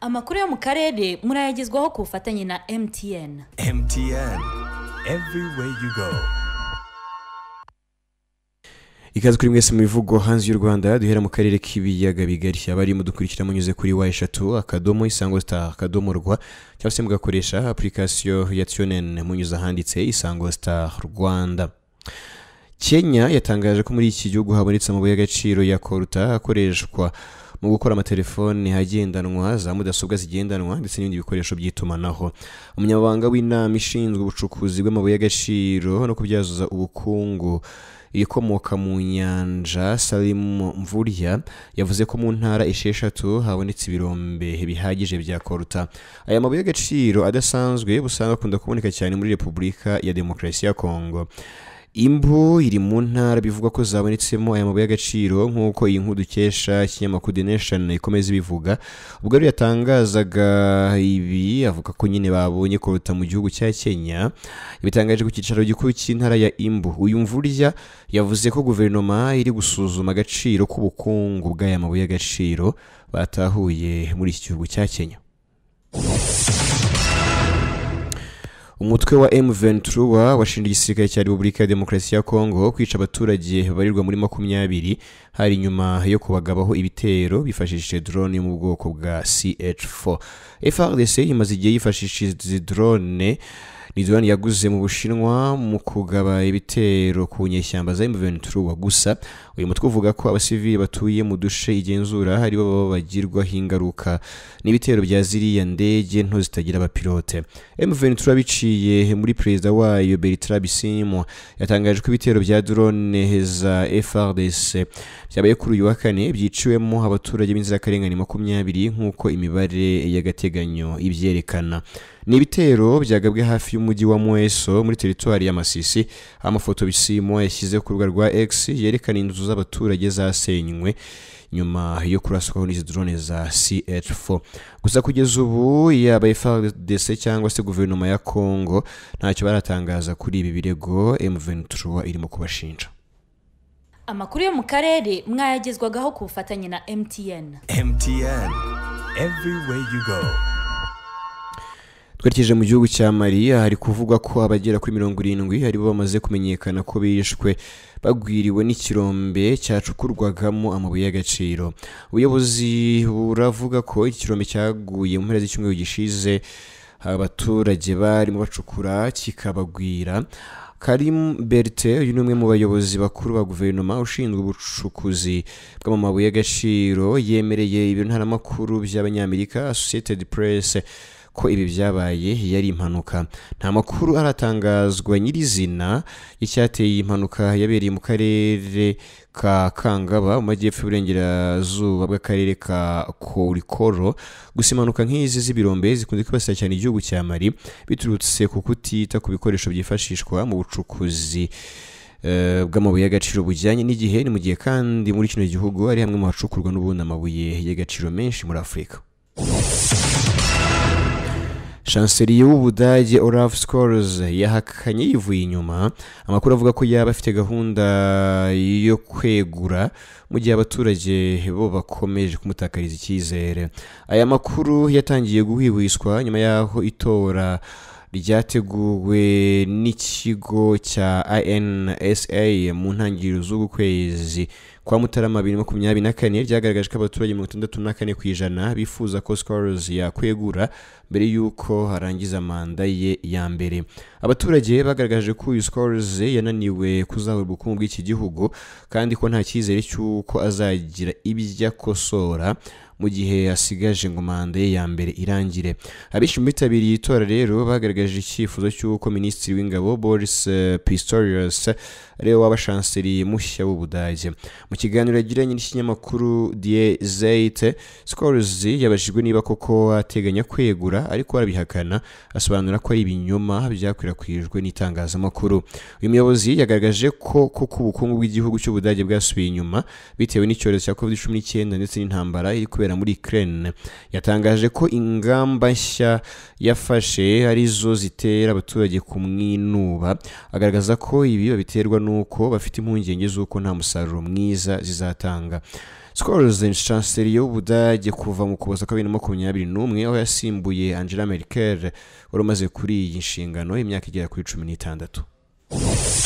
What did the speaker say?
amakuru yo mu karere murayagezwaho ku bufatanye na mtn mtn everywhere you go ikaze kuri mwese mu bivugo hanze y'u rwanda duhera mu karere k'ibiyaga bigari abari mudukurikira munyuze kuri wa eshatu akadomo isango sita akadomo rwa cyangwa se mugakoresha apurikasiyo ya tionen munyuze ahanditse isango sita rwanda kenya yatangaje ko muri iki gihugu habonetse amabuye y'agaciro ya koruta akoreshwa mu gukora amatelefoni agendanwa za mudasobwa zigendanwa ndetse n'ibindi bikoresho by'itumanaho umunyamabanga w'inama ishinzwe ubucukuzi bw'amabuye y'agaciro no kubyazuza ubukungu ikomoka mu nyanja salimu mvurya yavuze ko mu ntara esheshatu habonetse ibirombe bihagije bya koruta aya mabuye y'agaciro adasanzwe usanga akunda kuboneka cyane muri repubulika ya demokarasi ya kongo imbu iri mu ntara bivugwa ko zabonetsemo aya mabuye y'agaciro nk'uko iyi nkuru dukesha ikinyamakuru the ikomeza ibivuga ubwo ariyo yatangazaga ibi avuga ko nyine babonye kuruta mu gihugu cya kenya bitangaje ku cyicaro gikuru cy'intara ya imbu uyu mvurya yavuze ko guverinoma iri gusuzuma agaciro k'ubukungu bw'aya mabuye y'agaciro batahuye muri iki gihugu cya kenya umutwe wa M23 washinje igisirikare cya Repubulika ya Demokarasi ya Kongo kwica abaturage barirwa muri makumyabiri hari nyuma yo kubagabaho ibitero bifashishije drone yo mu bwoko bwa CH4 FRDC imaze igihe yifashishije izi drone Ridwan yaguze mu Bushinwa mu kugaba ibitero ku nyeshyamba za m wa gusa uyu mutwe uvuga ko abasivili batuye mu duce igenzura hari bo baba hingaruka ingaruka n'ibitero bya ziriya ndege nto zitagira abapilote M23 biciye muri perezida wayo Bertrand bisimo yatangaje ko ibitero bya drone za FRDC byabaye kuri uyu wa kane byiciwemo abaturage b'inzirakarengane makumyabiri nk'uko imibare y'agateganyo ibyerekana ni ibitero byagabwe hafi y'umujyi wa mueso muri teritwari y'amasisi amafoto bisimo yashyize ku rubuga rwa x yerekana inzu z'abaturage zasenywe nyuma yo kuraswaho n'izi drone za CH4 gusa kugeza ubu yaba FARDC cyangwa se guverinoma ya Congo ntacyo baratangaza kuri ibi birego M23 irimo kubashinja amakuru yo mu karere mwayagezwagaho ku bufatanye na MTN MTN everywhere you go twerekeje mu gihugu cya mariya hari kuvugwa ko abagera kuri mirongo irindwi aribo bamaze kumenyekana ko bishwe bagwiriwe n'ikirombe cyacukurwagamo amabuye y'agaciro ubuyobozi buravuga ko ikirombe cyaguye mu mpera z'icyumweru gishize abaturage barimo bacukura kikabagwira Karim berite uyu ni umwe mu bayobozi bakuru ba guverinoma ushinzwe ubucukuzi bw'amabuye y'agaciro yemereye ibintu ntaramakuru by'abanyamerika associated press ko ibi byabaye yari impanuka nta makuru aratangazwa nyirizina y'icyateye impanuka yabereye mu karere ka kangaba mu majyepfo y'uburengerazuba bw'akarere ka korikoro gusa impanuka nk'izi z'ibirombe zikunze kwibasira cyane igihugu cya mari biturutse ku kutita ku bikoresho byifashishwa mu bucukuzi eh, bw'amabuye y'agaciro bujyanye n'igihe ni mu gihe kandi muri kino gihugu ari hamwe mu hacukurwa n'ubundi amabuye y'agaciro menshi muri afurika chancelier w'ubudage olaf scholz yahakanye yivuye inyuma amakuru avuga ko yaba afite gahunda yo kwegura mu gihe abaturage bo bakomeje kumutakariza icyizere aya makuru yatangiye guhwihwiswa nyuma y'aho itora ryateguwe n'ikigo cya insa mu ntangiriro z'uku kwezi kwa mutarama bibiri makumyabiri na kane ryagaragaje ko abaturage mirongo itandatu na kane ku ijana bifuza ko scorers yakwegura mbere y'uko harangiza manda ye ya mbere abaturage bagaragaje ko uyu scorers yananiwe kuzahura ubukungu bw'iki gihugu kandi ko nta cyizere cy'uko azagira ibyo akosora mu gihe asigaje ngo manda ye ya mbere irangire abenshi mu bitabiriye itora rero bagaragaje icyifuzo cy'uko minisitiri w'ingabo boris pistorius ariwe waba shanseri mushya w'ubudage mu kiganiro yagiranye n'ikinyamakuru Die Zeit Scholz yabajijwe niba koko ateganya kwegura ariko arabihakana asobanura ko ari ibinyoma byakwirakwijwe n'itangazamakuru uyu muyobozi yagaragaje ko kuko ubukungu bw'igihugu cy'Ubudage bwasubiye inyuma bitewe n'icyorezo cya covid n'icyenda ndetse n'intambara iri kubera muri Ukraine yatangaje ko ingamba nshya yafashe arizo zitera abaturage kumwinuba agaragaza ko ibi babiterwa nuko bafite impungenge z'uko nta musaruro mwiza zizatanga Scholes chancelier y'Ubudage kuva mu Kuboza makumyabiri n’umwe aho yasimbuye Angela Merkel wari umaze kuri iyi nshingano imyaka igera kuri cumi 16